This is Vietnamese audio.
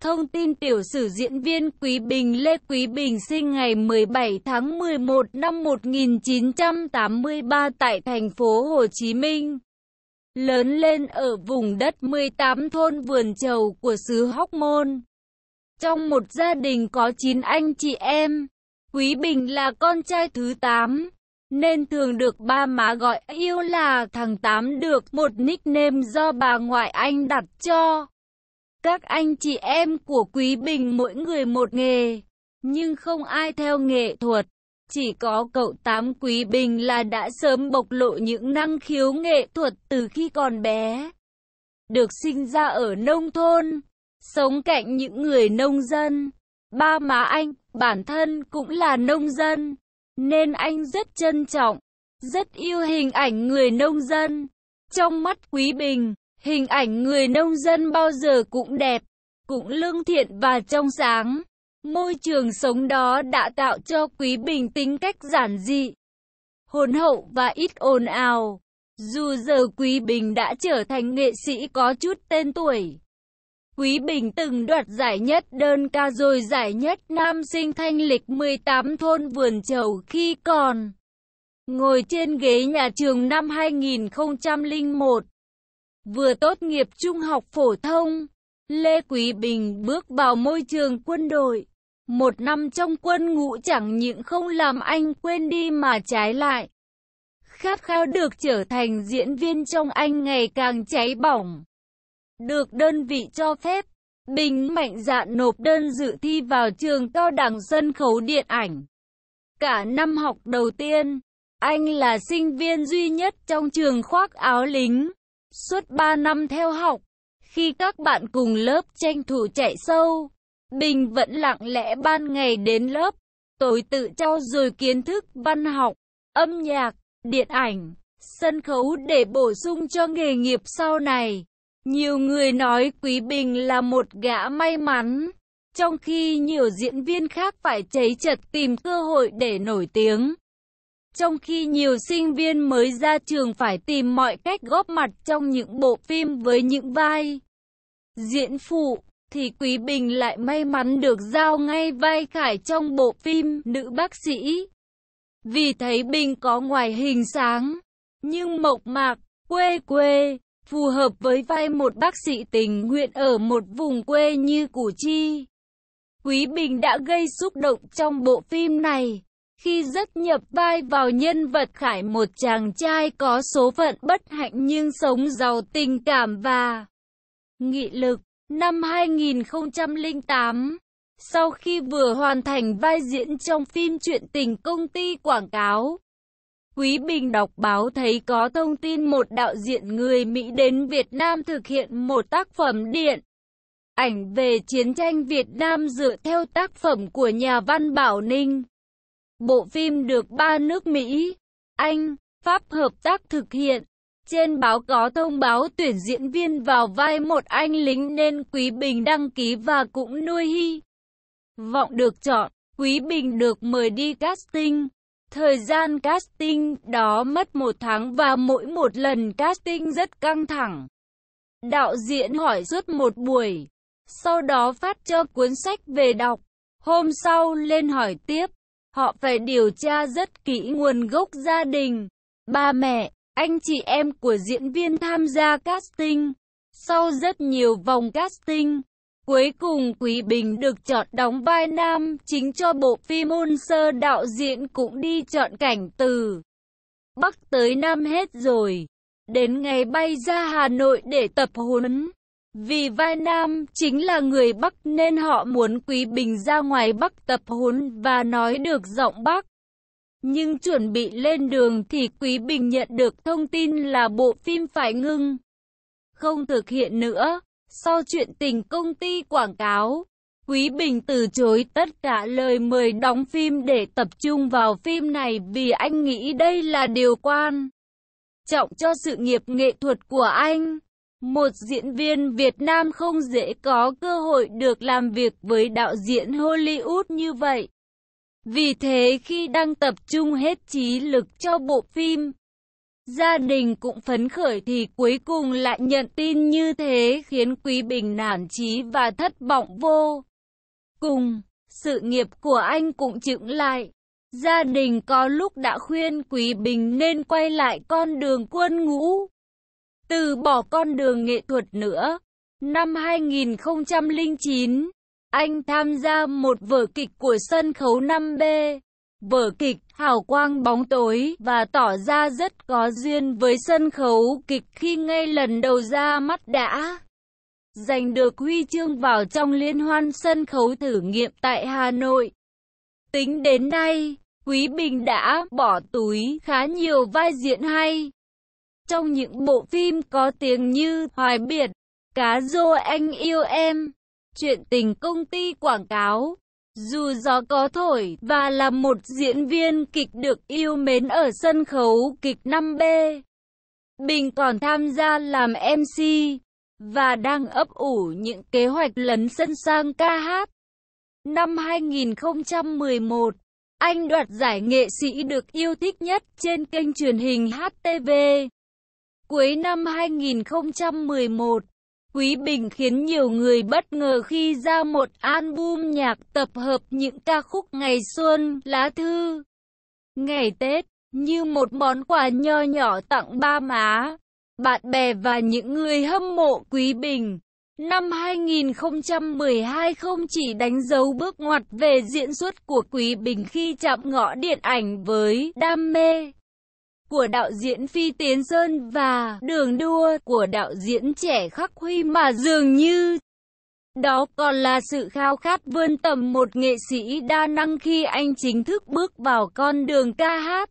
Thông tin tiểu sử diễn viên Quý Bình Lê Quý Bình sinh ngày 17 tháng 11 năm 1983 tại thành phố Hồ Chí Minh. Lớn lên ở vùng đất 18 thôn vườn trầu của xứ Hóc Môn. Trong một gia đình có 9 anh chị em, Quý Bình là con trai thứ 8, nên thường được ba má gọi yêu là thằng Tám được một nickname do bà ngoại anh đặt cho. Các anh chị em của Quý Bình mỗi người một nghề, nhưng không ai theo nghệ thuật. Chỉ có cậu Tám Quý Bình là đã sớm bộc lộ những năng khiếu nghệ thuật từ khi còn bé. Được sinh ra ở nông thôn, sống cạnh những người nông dân. Ba má anh, bản thân cũng là nông dân, nên anh rất trân trọng, rất yêu hình ảnh người nông dân. Trong mắt Quý Bình, Hình ảnh người nông dân bao giờ cũng đẹp, cũng lương thiện và trong sáng. Môi trường sống đó đã tạo cho Quý Bình tính cách giản dị, hồn hậu và ít ồn ào. Dù giờ Quý Bình đã trở thành nghệ sĩ có chút tên tuổi. Quý Bình từng đoạt giải nhất đơn ca rồi giải nhất nam sinh thanh lịch 18 thôn vườn trầu khi còn. Ngồi trên ghế nhà trường năm 2001, Vừa tốt nghiệp trung học phổ thông, Lê Quý Bình bước vào môi trường quân đội. Một năm trong quân ngũ chẳng những không làm anh quên đi mà trái lại. Khát khao được trở thành diễn viên trong anh ngày càng cháy bỏng. Được đơn vị cho phép, Bình mạnh dạn nộp đơn dự thi vào trường cao đẳng sân khấu điện ảnh. Cả năm học đầu tiên, anh là sinh viên duy nhất trong trường khoác áo lính. Suốt 3 năm theo học, khi các bạn cùng lớp tranh thủ chạy sâu, Bình vẫn lặng lẽ ban ngày đến lớp, tối tự trao dồi kiến thức văn học, âm nhạc, điện ảnh, sân khấu để bổ sung cho nghề nghiệp sau này. Nhiều người nói Quý Bình là một gã may mắn, trong khi nhiều diễn viên khác phải cháy chật tìm cơ hội để nổi tiếng. Trong khi nhiều sinh viên mới ra trường phải tìm mọi cách góp mặt trong những bộ phim với những vai diễn phụ, thì Quý Bình lại may mắn được giao ngay vai Khải trong bộ phim Nữ Bác Sĩ. Vì thấy Bình có ngoài hình sáng, nhưng mộc mạc, quê quê, phù hợp với vai một bác sĩ tình nguyện ở một vùng quê như Củ Chi. Quý Bình đã gây xúc động trong bộ phim này khi rất nhập vai vào nhân vật Khải một chàng trai có số phận bất hạnh nhưng sống giàu tình cảm và nghị lực. Năm 2008, sau khi vừa hoàn thành vai diễn trong phim truyện tình công ty quảng cáo, Quý Bình đọc báo thấy có thông tin một đạo diễn người Mỹ đến Việt Nam thực hiện một tác phẩm điện ảnh về chiến tranh Việt Nam dựa theo tác phẩm của nhà văn Bảo Ninh. Bộ phim được ba nước Mỹ, Anh, Pháp hợp tác thực hiện. Trên báo có thông báo tuyển diễn viên vào vai một anh lính nên Quý Bình đăng ký và cũng nuôi hy. Vọng được chọn, Quý Bình được mời đi casting. Thời gian casting đó mất một tháng và mỗi một lần casting rất căng thẳng. Đạo diễn hỏi suốt một buổi, sau đó phát cho cuốn sách về đọc. Hôm sau lên hỏi tiếp, Họ phải điều tra rất kỹ nguồn gốc gia đình, ba mẹ, anh chị em của diễn viên tham gia casting. Sau rất nhiều vòng casting, cuối cùng Quý Bình được chọn đóng vai nam chính cho bộ phim hôn sơ đạo diễn cũng đi chọn cảnh từ Bắc tới Nam hết rồi. Đến ngày bay ra Hà Nội để tập huấn. Vì vai nam chính là người Bắc nên họ muốn Quý Bình ra ngoài Bắc tập huấn và nói được giọng Bắc. Nhưng chuẩn bị lên đường thì Quý Bình nhận được thông tin là bộ phim phải ngưng. Không thực hiện nữa, sau chuyện tình công ty quảng cáo, Quý Bình từ chối tất cả lời mời đóng phim để tập trung vào phim này vì anh nghĩ đây là điều quan trọng cho sự nghiệp nghệ thuật của anh. Một diễn viên Việt Nam không dễ có cơ hội được làm việc với đạo diễn Hollywood như vậy. Vì thế khi đang tập trung hết trí lực cho bộ phim, gia đình cũng phấn khởi thì cuối cùng lại nhận tin như thế khiến Quý Bình nản chí và thất vọng vô. Cùng, sự nghiệp của anh cũng chững lại. Gia đình có lúc đã khuyên Quý Bình nên quay lại con đường quân ngũ từ bỏ con đường nghệ thuật nữa. Năm 2009, anh tham gia một vở kịch của sân khấu 5B, vở kịch Hào quang bóng tối và tỏ ra rất có duyên với sân khấu kịch khi ngay lần đầu ra mắt đã giành được huy chương vào trong liên hoan sân khấu thử nghiệm tại Hà Nội. Tính đến nay, Quý Bình đã bỏ túi khá nhiều vai diễn hay trong những bộ phim có tiếng như Hoài Biển, Cá Rô Anh Yêu Em, Chuyện Tình Công Ty Quảng Cáo. Dù gió có thổi và là một diễn viên kịch được yêu mến ở sân khấu kịch 5B, Bình còn tham gia làm MC và đang ấp ủ những kế hoạch lấn sân sang ca hát. Năm 2011, anh đoạt giải nghệ sĩ được yêu thích nhất trên kênh truyền hình HTV. Cuối năm 2011, Quý Bình khiến nhiều người bất ngờ khi ra một album nhạc tập hợp những ca khúc ngày xuân, lá thư, ngày Tết, như một món quà nho nhỏ tặng ba má, bạn bè và những người hâm mộ Quý Bình. Năm 2012 không chỉ đánh dấu bước ngoặt về diễn xuất của Quý Bình khi chạm ngõ điện ảnh với đam mê, của đạo diễn Phi Tiến Sơn và đường đua của đạo diễn trẻ Khắc Huy mà dường như đó còn là sự khao khát vươn tầm một nghệ sĩ đa năng khi anh chính thức bước vào con đường ca hát.